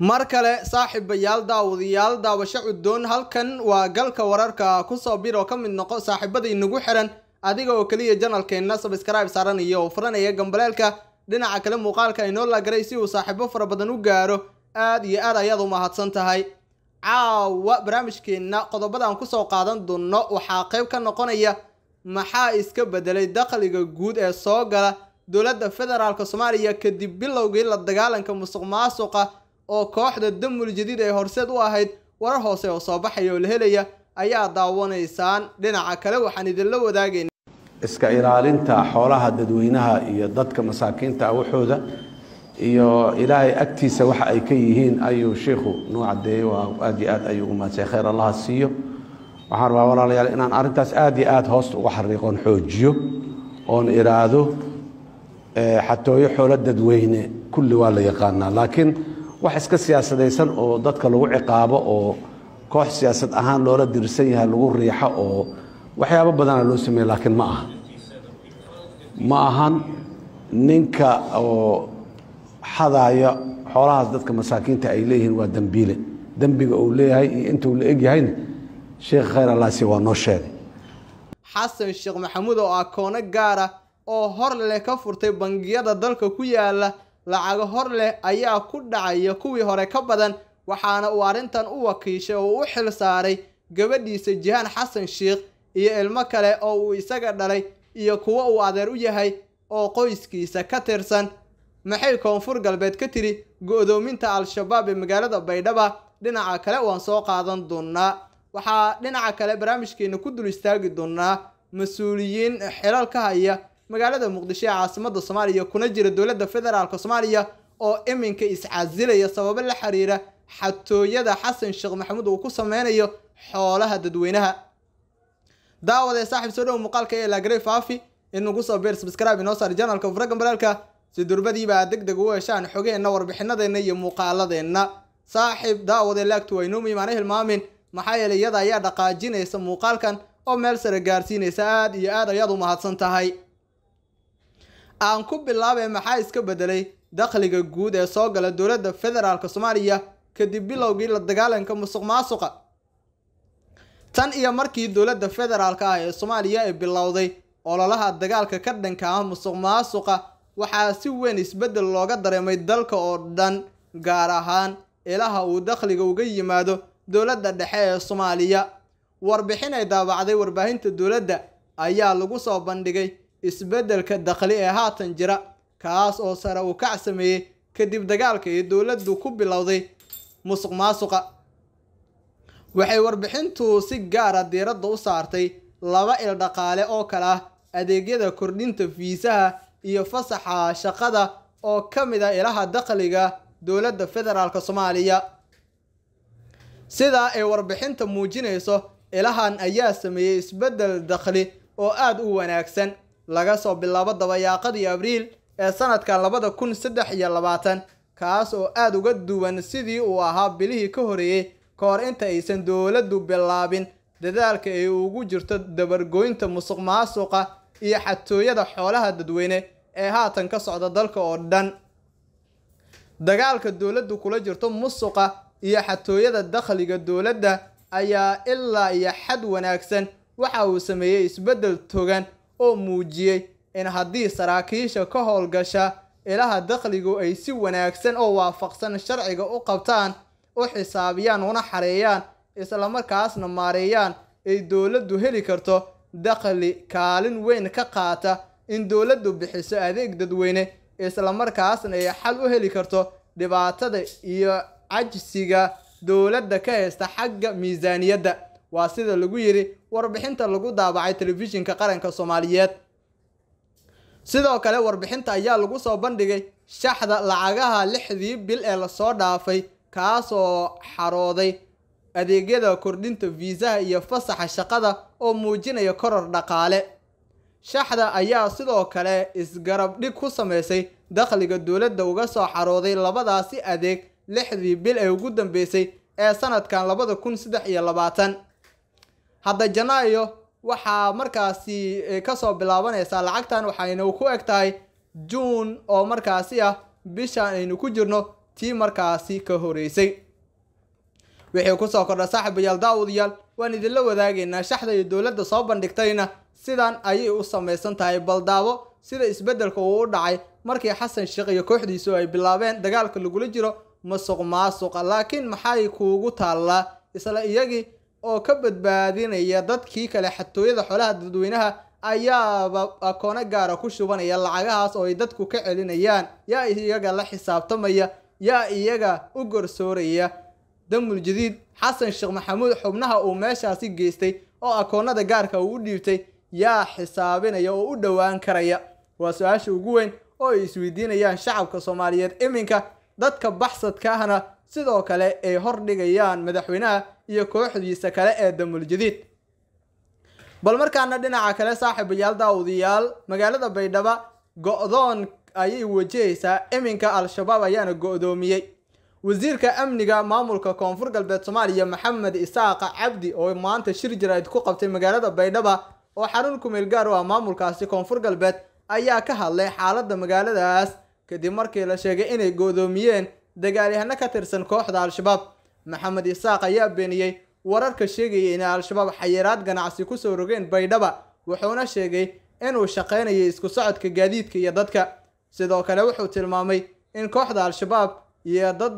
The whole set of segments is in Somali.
mar kale saaxiibayaal daawadayaal daawasho cuddoon halkan waa galka wararka kusoo bir oo ka mid noqo saaxiibadaynagu xiran adiga oo keliya janalkeenna sabskrib saaranaya oo furanaya gambaleelka dhinaca kale muuqaalka inoo laagaray si uu saaxiibo fara badan u gaaro aad iyo aad ayaad u mahadsan tahay caawa barnaamijkeenna qodobada aan kusoo qaadan doonno waxaa qayb ka noqonaya maxaa iska bedelay dakhliga guud ee soo gala dowladda federaalka soomaaliya kadib bilowgii la dagaalanka musuq maasuqa oo kooxda damul jadiid ay horseed u ahayd warar hoose oo soo baxaya oo la helaya ayaa daawanaysaan dhinaca kale waxaan idinla wadaagayn iska ilaalinta xoolaha dadweynaha iyo dadka masaakiinta awxooda ah iyo ilaahay agtiisa waxa ay ka yihiin ayuu shiikhu noo cadeeyey aad iyo aad ayuu u mahadsae khayr allaha siiyo waxaan rabaa walaalayaal inaan arrintaas aad iyo aad hoosta uga xariiqoon xoojiyo oon iraahdo eh, xatooyo xoolo dadweyne kulli waa la yaqaanaa laakiin wax iska siyaasadaysan oo dadka lagu ciqaabo oo koox siyaasad ahaan loola dirsan yahay lagu riixo oo waxyaabo badana loo sameeye laakiin ma aha ma ahan ninka oo xadaaya xoolahaas dadka masaakiinta ay leeyihiin waa dembiile dembiga uu leeyahay iyo intuu la egyahayna sheekh khayr alaasi waa noo sheegay xasan sheekh maxamuud oo akoono ah gaara oo hor leh ka furtay bangiyada dalka ku yaalla lacago hor leh ayaa ku dhacaya kuwii hore ka badan waxaana uu arrintan u wakiishay oo u xil saaray gabadhiisa jihaan xasan sheikh iyo ilmo kale oo uu isaga dhalay iyo kuwo uu adeer u yahay oo qoyskiisa ka tirsan maxay koonfur galbeed ka tiri go-doominta al-shabaab ee magaalada baydhaba dhinaca kale waan soo qaadan doonnaa waxaa dhinaca kale barnaamijkeenna ku dul istaagi doonnaa mas-uuliyiin xilal ka haya magaalada muqdisho ee caasimada soomaaliya kuna jira dowladda federaalk soomaaliya oo iminka iscaasilaya sababo la xiriira xatooyada xasan sheekh maxamuud uu ku sameynayo xoolaha dadweynaha daawadee saaxib soo dhow muuqaalka ee laagarey faafi in ugu soo beer subscribe inoo saar janalka furaggan baraalka si durbadiibaa deg deg ugu heshaan xogeenna warbixinadeenna iyo muuqaaladeenna saaxiib daawadee laagtu waynuuma imaana hilmaamin maxaa yeele iyada ayaa dhaqaajinaysa muuqaalkan oo meel sare gaarsiinaysa aad iyo aad ayaad u mahadsan tahay aan ku bilaabay maxaa iska beddelay dakhliga guud ee soo gala dowladda federaalk soomaaliya kadib bilowgii la dagaalanka musuq maasuqa tan iyo markii dowladda federaalk ah ee soomaaliya ay bilowday ololaha dagaalka ka dhanka ah musuq maasuqa waxaa si weyn isbeddel looga dareemay dalka oo dhan gaar ahaan ilaha uu dakhliga uga yimaado dowladda dhexe ee soomaaliya warbixin ay daabacday warbaahinta dowladda ayaa lagu soo bandhigay isbeddelka dakhli ee haatan jira kaas oo sare uu kac sameeyey kadib dagaalka iyo dowladdu ku bilowday musuq maasuqa waxay warbixintu si gaara ah diiradda u saartay laba il dhaqaale oo kale ah adeegyada kordhinta fiisaha iyo fasaxa shaqada oo ka mid a ah ilaha dakhliga dowladda federaalka soomaaliya sidaa ay warbixinta muujinayso ilahan ayaa sameeyey isbeddel dakhli oo aad u wanaagsan laga soo bilaabo dabayaaqadii abriil ee sanadkan labada kun saddex iyo labaatan kaas oo aad uga duwan sidii uu ahaa bilihii ka horreeyey kahor inta aysan dowladdu bilaabin dadaalka ay ugu jirto dabargoynta musuq maasuqa iyo xatooyada xoolaha dadweyne ee haatan ka socda dalka oo dhan dagaalka dowladdu kula jirto musuqa iyo xatooyada dakhliga dowladda ayaa ilaa iyo xad wanaagsan waxa uu sameeyey isbeddel togan oo muujiyey in haddii saraakiisha ka howlgasha ilaha dakhligu ay si wanaagsan oo waafaqsan sharciga u qabtaan u xisaabiyaan una xareeyaan islamarkaasna maareeyaan ay dowladdu heli karto dakhli kaalin weyn ka qaata in dowladdu bixiso adeeg dadweyne islamarkaasna ay xal u heli karto dhibaatada iyo cajsiga dowladda ka haysta xagga miisaaniyadda waa sida lagu yidhi warbixinta lagu daabacay telefishinka qaranka soomaaliyeed sidoo kale warbixinta ayaa lagu soo bandhigay shaxda lacagaha lixdii bil ee lasoo dhaafay kaasoo xarooday adeegyada kordhinta fiisaha iyo fasaxa shaqada oo muujinaya koror dhaqaale shaxda ayaa sidoo kale isgarabdhig ku samaysay dakhliga dowladda uga soo xarooday labadaasi adeeg lixdii bil ee ugu dambeysay ee sanadkan labada kun saddex iyo labaatan hadda janaayo waxaa markaasi eh, ka soo bilaabanaysaa lacagtan waxaynu ku eg tahay juun oo markaasi ah bishaan aynu ku jirno tii markaasi ka horeysay wixii kusoo kordha saaxiibayaal daawadayaal waan idinla wadaagaynaa shaxda iyo dowladda soo bandhigtayna sidan ayay u samaysan tahay baldaabo sida isbeddelka uu u dhacay markii xasan sheekh iyo kooxdiisu ay bilaabeen dagaalka lagula jiro masuq maasuqa laakiin maxay kuugu taallaa isla iyagii oo ka badbaadinaya dadkii kale xatooyada xoolaha dadweynaha ayaaba akoono gaara ku shubanaya lacagahaas oo ay dadku ka celinayaan yaa iyaga la xisaabtamaya yaa iyaga u garsooraya damul jadiid xasan sheekh maxamuud xubnaha uu meeshaasi geystay oo akoonada gaarka uu u dhiibtay yaa xisaabinaya oo u dhowaan karaya waa su-aasha ugu weyn oo ay isweydiinayaan shacabka soomaaliyeed iminka dadka baxsadka ahna sidoo kale ay hor dhigayaan madaxweynaha iyo kooxdiisa kale ee damuljadiid bal markaana dhinaca kale saaxiibayaal daawadiyaal magaalada baydhaba go-doon ayay wajahaysaa iminka al-shabaab ayaana go-doomiyey wasiirka amniga maamulka koonfur galbeed soomaaliya maxamed isaaq cabdi oo maanta shir jaraa'id ku qabtay magaalada baydhaba oo xarun kumeel gaar u ah maamulkaasi koonfur galbeed ayaa ka hadlay xaaladda magaaladaas kadib markii la sheegay inay go-doomiyeen dagaalyahano ka tirsan kooxda al-shabaab maxamed isaaq ayaa beeniyey wararka sheegaya inay al-shabaab xayiraad ganacsi ku soo rogeen baydhaba wuxuuna sheegay inuu shaqaynayay isku socodka gaadiidka iyo dadka sidoo kale wuxuu tilmaamay in kooxda al-shabaab iyo dad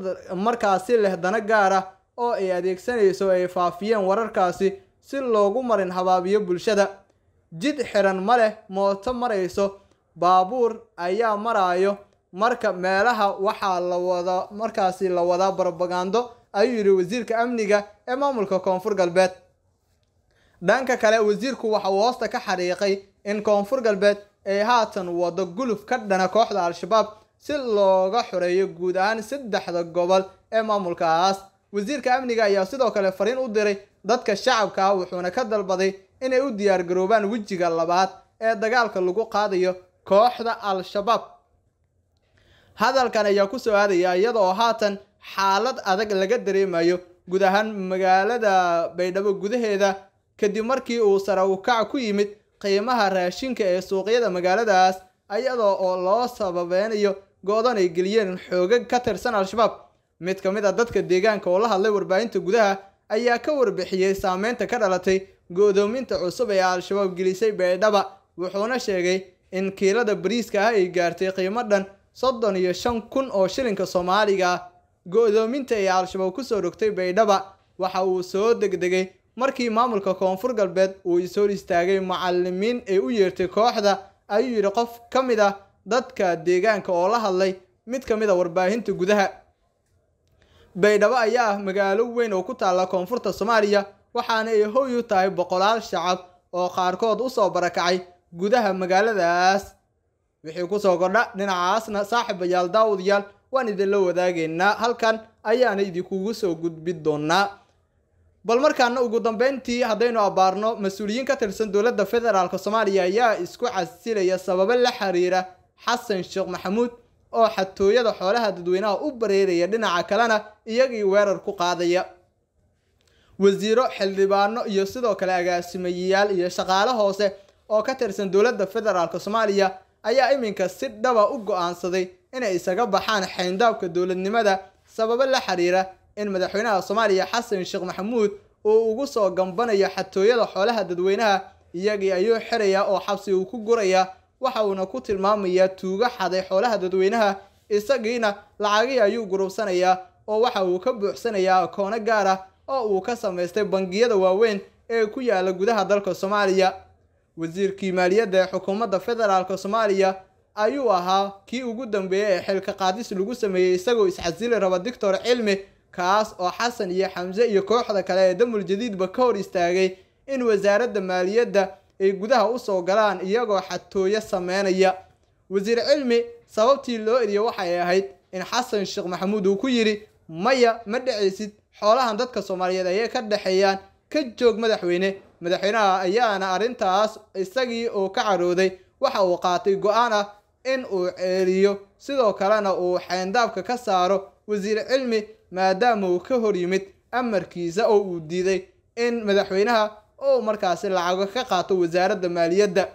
markaasi leh dana gaar ah oo ay adeegsanayso ay faafiyeen wararkaasi si loogu marin habaabiyo bulshada jid xiran ma leh mooto marayso baabuur ayaa maraayo marka meelaha waxaa la wadaa markaasi la wadaa barbagando ayuu yidhi wasiirka amniga ee maamulka koonfur galbeed dhanka kale wasiirku waxa uu hoosta ka xariiqay in koonfur galbeed ay haatan wado guluf ka dhana kooxda al-shabaab si looga xoreeyo guud ahaan saddexda gobol ee maamulkaas wasiirka amniga ayaa sidoo kale fariin u diray dadka shacabka ah wuxuuna ka dalbaday inay u diyaar garoobaan wejiga labaad ee dagaalka lagu qaadayo kooxda al-shabaab hadalkan ayaa ku soo aadaya iyada haatan xaalad adag laga dareemayo guud ahaan magaalada baydhabo gudaheeda kadib markii uu sare u kac ku yimid qiimaha raashinka ee suuqyada magaaladaas ayadoo oo loo sababeynayo go-dan ay geliyeen xoogag ka tirsan al-shabaab mid ka mid a ah dadka deegaanka oo la hadlay warbaahinta gudaha ayaa ka warbixiyey saameynta ka dhalatay go-doominta cusub ee al-shabaab gelisay baydhaba wuxuuna sheegay in kiilada bariiska ah ay gaartay qiimo dhan soddon iyo shan kun oo shilinka soomaaliga ah go-doominta ay al-shabaab kusoo rogtay baydhaba waxa uu soo degdegay markii maamulka koonfur galbeed uu isoo istaagay macalimiin ay u yeertay kooxda ayuu yidhi qof ka mid a ah dadka deegaanka oo la hadlay mid ka mid a ah warbaahinta gudaha baydhaba ayaa ah magaalo weyn oo ku taalla koonfurta soomaaliya waxaana ay hoy u tahay boqolaal shacab oo qaarkood usoo barakacay gudaha magaaladaas wixii kusoo kordha dhinacaasna saaxiibayaal daawadayaal waan idinla wadaagaynaa halkan ayaana idinkugu soo gudbin doonaa bal markaana ugu dambayntii haddaynu abaarno mas-uuliyiin ka tirsan dowladda federaalka soomaaliya ayaa isku casilaya sababo la xiriira xasan sheekh maxamuud oo xatooyada xoolaha dadweynaha u bareeraya dhinaca kalena iyagii weerar ku qaadaya wasiiro xildhibaano iyo sidoo kale agaasimayaal iyo shaqaale hoose oo ka tirsan dowladda federaalk soomaaliya ayaa iminka si dhaba u go'aansaday inay isaga baxaan xayndaabka dowladnimada sababo la xiriira in madaxweynaha soomaaliya xasan sheekh maxamuud uu ugu soo gambanayo xatooyada xoolaha dadweynaha iyagii ayuu xiraya oo xabsi uu ku guraya waxa uuna ku tilmaamayaa tuugo xaday xoolaha dadweynaha isagiina lacagihii ayuu gurubsanayaa oo waxa uu ka buuxsanayaa akoono gaar ah oo uu ka samaystay bangiyada waaweyn ee ku yaalla gudaha dalka soomaaliya wasiirkii maaliyadda ee xukuumadda federaalka soomaaliya ayuu ahaa kii ugu dambeeyey ee xilka qaadis lagu sameeyey isagoo isxasili raba doctor cilmi kaas oo xasan iyo xamse iyo kooxda kale ee damul jadiidba ka hor istaagay in wasaaradda maaliyadda ay gudaha u soo galaan iyagoo xatooyo sameynaya wasiir cilmi sababtii loo eriya waxay ahayd in xasan sheekh maxamuud uu ku yidhi maya ma dhacaysid xoolahan dadka soomaaliyeed ayay ka dhexeeyaan ka joog madaxweyne madaxweynaha ayaana arrintaas isagii oo ka carooday waxa uu qaatay go-aan ah in uu ceeriyo sidoo kalena uu xeendaabka ka saaro wasiir cilmi maadaama uu ka hor yimid amarkiisa oo uu diiday in madaxweynaha uu markaasi lacago ka qaato wasaaradda maaliyadda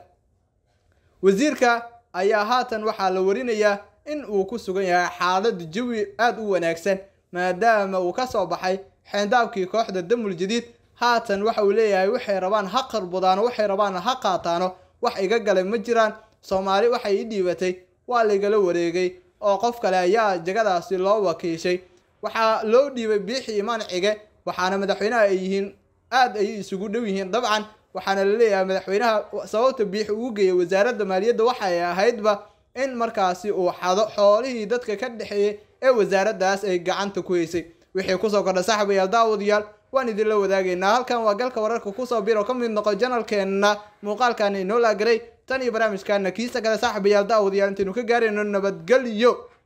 wasiirka ayaa haatan waxaa la warinayaa in uu ku sugan yahay xaalad jawi aad u wanaagsan maadaama uu ka soo baxay xeendaabkii kooxda damul jadiid haatan waxa uu leeyahay waxay rabaan ha qarbudaano waxay rabaanna ha qaataano wax iga galay ma jiraan soomaali waxay i dhiibatay waa laigala wareegay oo qof kale ayaa jegadaasi loo wakiishay waxaa loo dhiibay biixii imaan cige waxaana madaxweynaha ay yihiin aada ayay isugu dhow yihiin dabcan waxaana la leeyahay madaxweynaha sababta biixi ugu geeyay wasaaradda maaliyadda waxaay ahaydba in markaasi uu xado xoolihii dadka ka dhexeeyey ee wasaaraddaas ay gacanta ku heysay wixii kusoo kordha saaxibayaal daawadayaal waan idinla wadaagaynaa halkan waa galka wararka kusoo bir oo ka mid noqo janalkeenna muuqaalkan inoo laagaray tan iyo barnaamijkaana kiisa kale saaxiibayaal daawadayaal intaynu ka gaarayno nabadgelyo